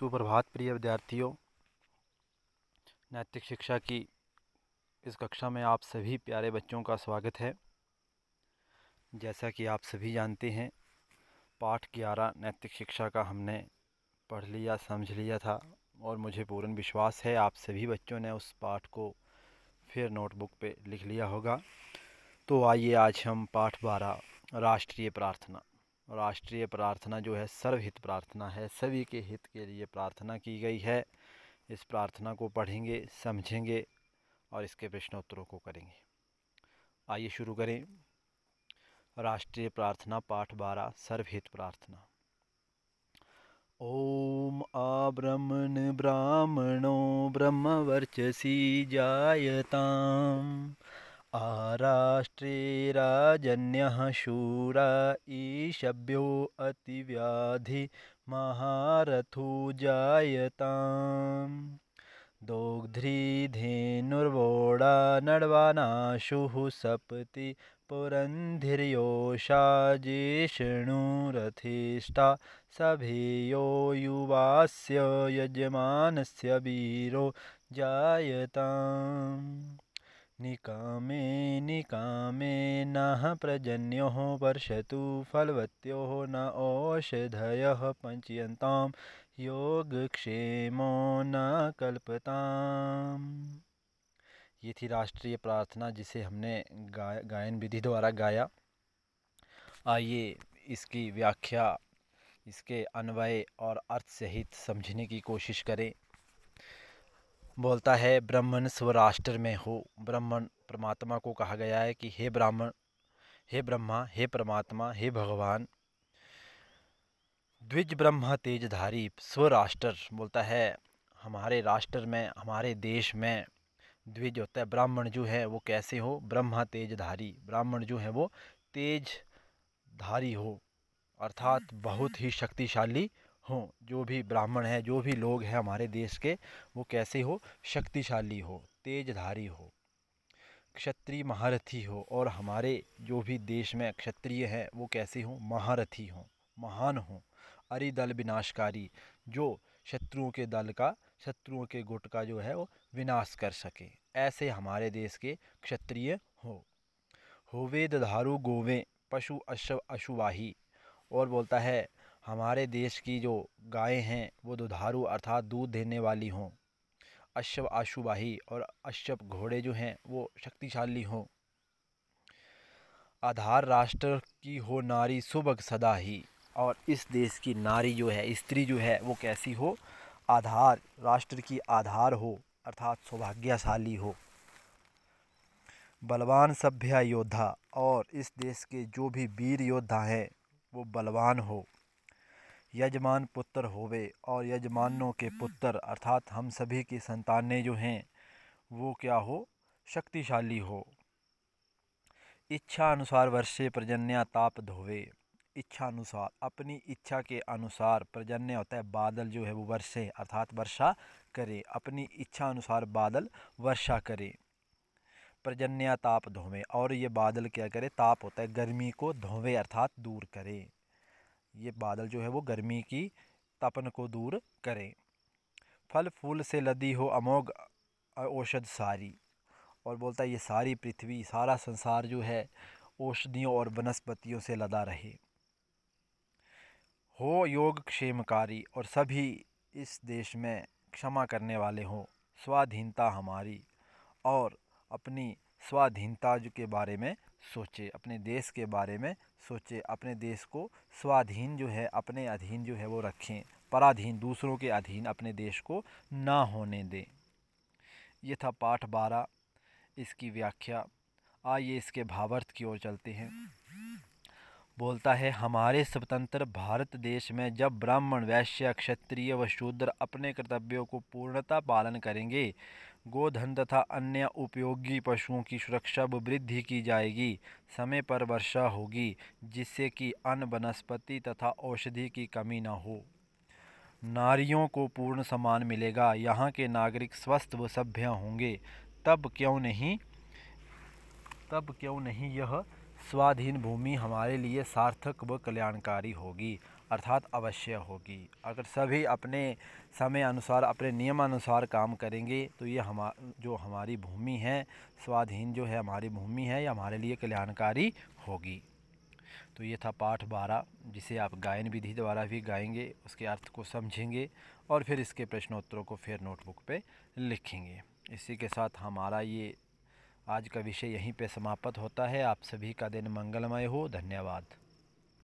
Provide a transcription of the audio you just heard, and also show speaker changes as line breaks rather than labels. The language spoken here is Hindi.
सुप्रभात प्रिय विद्यार्थियों नैतिक शिक्षा की इस कक्षा में आप सभी प्यारे बच्चों का स्वागत है जैसा कि आप सभी जानते हैं पाठ ग्यारह नैतिक शिक्षा का हमने पढ़ लिया समझ लिया था और मुझे पूर्ण विश्वास है आप सभी बच्चों ने उस पाठ को फिर नोटबुक पे लिख लिया होगा तो आइए आज हम पाठ बारह राष्ट्रीय प्रार्थना राष्ट्रीय प्रार्थना जो है सर्वहित प्रार्थना है सभी के हित के लिए प्रार्थना की गई है इस प्रार्थना को पढ़ेंगे समझेंगे और इसके प्रश्नोत्तरों को करेंगे आइए शुरू करें राष्ट्रीय प्रार्थना पाठ बारह सर्वहित प्रार्थना ओम ब्रह्मण ब्राह्मणो ब्रह्मवर्चसी जायताम आराष्ट्रेराजन्य शूरा ईशभ्यो अतिव्याधि महारथो जायता जायताम् धेनुर्वोड़ा नड्वानाशुः सपति पुरन्धिर्योषा जेष्णुरथेष्टा सभेयो युवास्य यजमानस्य वीरो जायताम् निकामे कामेनाः प्रजन्यो वर्षतु फलवत्यो न पंचयता योग योगक्षेमो न कल्पता ये थी राष्ट्रीय प्रार्थना जिसे हमने गाय गायन विधि द्वारा गाया आइए इसकी व्याख्या इसके अन्वय और अर्थ सहित समझने की कोशिश करें बोलता है ब्राह्मण स्वराष्ट्र में हो ब्राह्मण परमात्मा को कहा गया है कि हे ब्राह्मण हे ब्रह्मा हे परमात्मा हे भगवान द्विज ब्रह्मा तेजधारी स्वराष्ट्र बोलता है हमारे राष्ट्र में हमारे देश में द्विज होता है ब्राह्मण जो है वो कैसे हो ब्रह्म तेजधारी ब्राह्मण जो है वो तेजधारी हो अर्थात बहुत ही शक्तिशाली हों जो भी ब्राह्मण हैं जो भी लोग हैं हमारे देश के वो कैसे हो शक्तिशाली हो तेजधारी हो क्षत्रिय महारथी हो और हमारे जो भी देश में क्षत्रिय हैं वो कैसे हों महारथी हों महान हों अरिदल विनाशकारी जो शत्रुओं के दल का शत्रुओं के गुट का जो है वो विनाश कर सके ऐसे हमारे देश के क्षत्रिय हो होवेदारू दधारु गोवें पशु अश्व अशुवाही और बोलता है हमारे देश की जो गायें हैं वो दुधारू अर्थात दूध देने वाली हों अश्व आशुबाही और अश्व घोड़े जो हैं वो शक्तिशाली हों आधार राष्ट्र की हो नारी सुबक सदा ही और इस देश की नारी जो है स्त्री जो है वो कैसी हो आधार राष्ट्र की आधार हो अर्थात सौभाग्यशाली हो बलवान सभ्य योद्धा और इस देश के जो भी वीर योद्धा हैं वो बलवान हो यजमान पुत्र होवे और यजमानों के पुत्र अर्थात हम सभी की संतानें जो हैं वो क्या हो शक्तिशाली हो इच्छा अनुसार वर्षे प्रजन्या ताप धोवे इच्छा अनुसार अपनी इच्छा के अनुसार प्रजन्य होता है बादल जो है वो वर्षे अर्थात वर्षा करे अपनी इच्छा अनुसार बादल वर्षा करे प्रजन्या ताप धोवे और ये बादल क्या करे ताप होता है गर्मी को धोवे अर्थात दूर करे ये बादल जो है वो गर्मी की तपन को दूर करें फल फूल से लदी हो अमोघ औषध सारी और बोलता है ये सारी पृथ्वी सारा संसार जो है औषधियों और वनस्पतियों से लदा रहे हो योग क्षेमकारी और सभी इस देश में क्षमा करने वाले हों स्वाधीनता हमारी और अपनी स्वाधीनता के बारे में सोचे अपने देश के बारे में सोचे अपने देश को स्वाधीन जो है अपने अधीन जो है वो रखें पराधीन दूसरों के अधीन अपने देश को ना होने दें यह था पाठ बारह इसकी व्याख्या आइए इसके भावार्थ की ओर चलते हैं बोलता है हमारे स्वतंत्र भारत देश में जब ब्राह्मण वैश्य क्षत्रिय व शूद्र अपने कर्तव्यों को पूर्णता पालन करेंगे गोधन तथा अन्य उपयोगी पशुओं की सुरक्षा व वृद्धि की जाएगी समय पर वर्षा होगी जिससे कि अन्न वनस्पति तथा औषधि की कमी न हो नारियों को पूर्ण सम्मान मिलेगा यहाँ के नागरिक स्वस्थ व सभ्य होंगे तब क्यों नहीं तब क्यों नहीं यह स्वाधीन भूमि हमारे लिए सार्थक व कल्याणकारी होगी अर्थात अवश्य होगी अगर सभी अपने समय अनुसार अपने नियम अनुसार काम करेंगे तो ये हम जो हमारी भूमि है स्वाधीन जो है हमारी भूमि है ये हमारे लिए कल्याणकारी होगी तो ये था पाठ बारह जिसे आप गायन विधि द्वारा भी गाएंगे उसके अर्थ को समझेंगे और फिर इसके प्रश्नोत्तरों को फिर नोटबुक पे लिखेंगे इसी के साथ हमारा ये आज का विषय यहीं पे समाप्त होता है आप सभी का दिन मंगलमय हो धन्यवाद